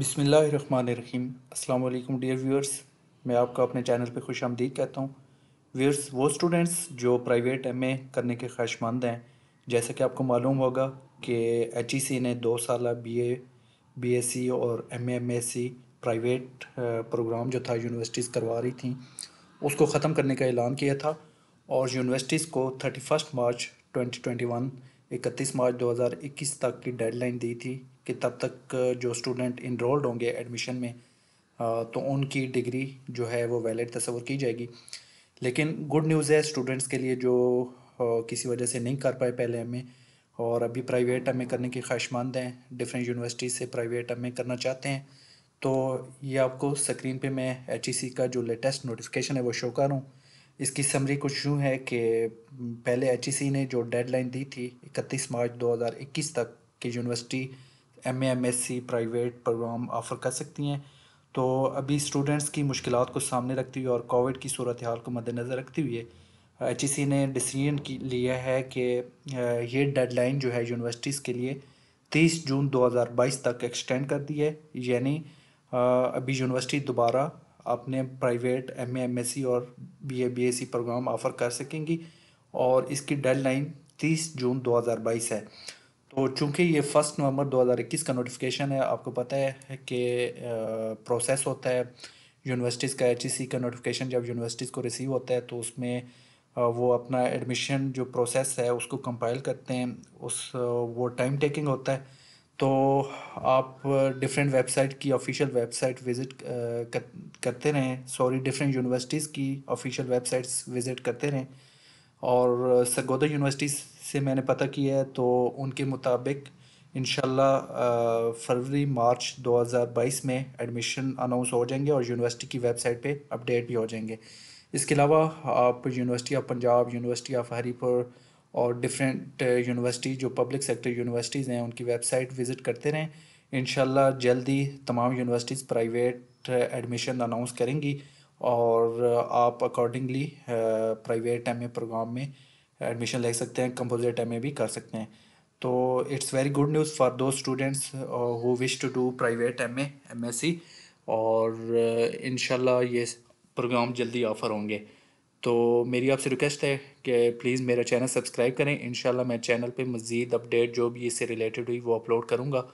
बिसमीम् अल्लाम dear viewers मैं आपका अपने चैनल पे खुश आमदीद कहता हूँ व्यूअर्स वो स्टूडेंट्स जो प्राइवेट एम करने के ख्वाहिशमंद हैं जैसे कि आपको मालूम होगा कि एच ने दो साल B A B S C और M M S C private programme जो था यूनिवर्सिटीज़ करवा रही थी उसको ख़त्म करने का ऐलान किया था और यूनिवर्सिटीज़ को thirty first March twenty twenty one इकतीस मार्च दो हज़ार इक्कीस तक की लाइन दी थी कि तब तक जो स्टूडेंट इनरोल्ड होंगे एडमिशन में तो उनकी डिग्री जो है वो वैलिड तस्वर की जाएगी लेकिन गुड न्यूज़ है स्टूडेंट्स के लिए जो किसी वजह से नहीं कर पाए पहले एम और अभी प्राइवेट एम करने की ख्वाहिशमंद हैं डिफरेंट यूनिवर्सिटी से प्राइवेट एम करना चाहते हैं तो ये आपको स्क्रीन पे मैं एच e का जो लेटेस्ट नोटिफिकेशन है वो शो कर रहा हूँ इसकी समरी कुछ यूँ है कि पहले एच e ने जो डेडलाइन दी थी इकतीस मार्च 2021 तक कि university M M S C private programme offer कर सकती हैं तो अभी स्टूडेंट्स की मुश्किल को सामने रखते हुए और कोविड की सूरत हाल को मद्दनज़र रखते हुए एच ई सी e ने डिसीजन की लिया है कि ये डेडलाइन जो है यूनिवर्सिटीज़ के लिए तीस जून दो हज़ार बाईस तक एक्सटेंड कर दी है यानी अभी यूनिवर्सिटी दोबारा अपने private M M S C और B A B S C programme offer कर सकेंगी और इसकी डेडलाइन तीस जून दो हज़ार बाईस है तो चूंकि ये फर्स्ट नवंबर 2021 का नोटिफिकेशन है आपको पता है कि प्रोसेस होता है यूनिवर्सिटीज़ का एच e का नोटिफिकेशन जब यूनिवर्सिटीज़ को रिसीव होता है तो उसमें वो अपना एडमिशन जो प्रोसेस है उसको कंपाइल करते हैं उस वो टाइम टेकिंग होता है तो आप डिफरेंट वेबसाइट की ऑफिशियल वेबसाइट विज़िट करते रहें सॉरी डिफरेंट यूनिवर्सिटीज़ की ऑफिशियल वेबसाइट्स विज़िट करते रहें और सगोदा यूनिवर्सिटी से मैंने पता किया है तो उनके मुताबिक इन फरवरी मार्च 2022 में एडमिशन अनाउंस हो जाएंगे और यूनिवर्सिटी की वेबसाइट पे अपडेट भी हो जाएंगे इसके अलावा आप university of Punjab university of Haripur और डिफरेंट यूनिवर्सिटी जो पब्लिक सेक्टर यूनिवर्सिटीज़ हैं उनकी वेबसाइट विज़िट करते रहें इन जल्दी तमाम यूनिवर्सिटीज़ प्राइवेट एडमिशन अनाउंस करेंगी और आप अकॉर्डिंगली प्राइवेट एम प्रोग्राम में एडमिशन ले सकते हैं कंपोजिट एम भी कर सकते हैं तो it's very good news for the students who wish to do private M M और इन uh, ये प्रोग्राम जल्दी ऑफ़र होंगे तो मेरी आपसे रिक्वेस्ट है कि प्लीज़ मेरा चैनल सब्सक्राइब करें इन मैं चैनल पे मज़ीद अपडेट जो भी इससे रिलेटेड हुई वो अपलोड करूँगा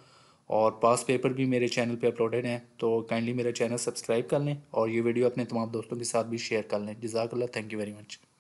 और पास पेपर भी मेरे चैनल पे अपलोडेड हैं तो काइंडली मेरा चैनल सब्सक्राइब कर लें और ये वीडियो अपने तमाम दोस्तों के साथ भी शेयर कर लें जजाकल्ला थैंक यू वेरी मच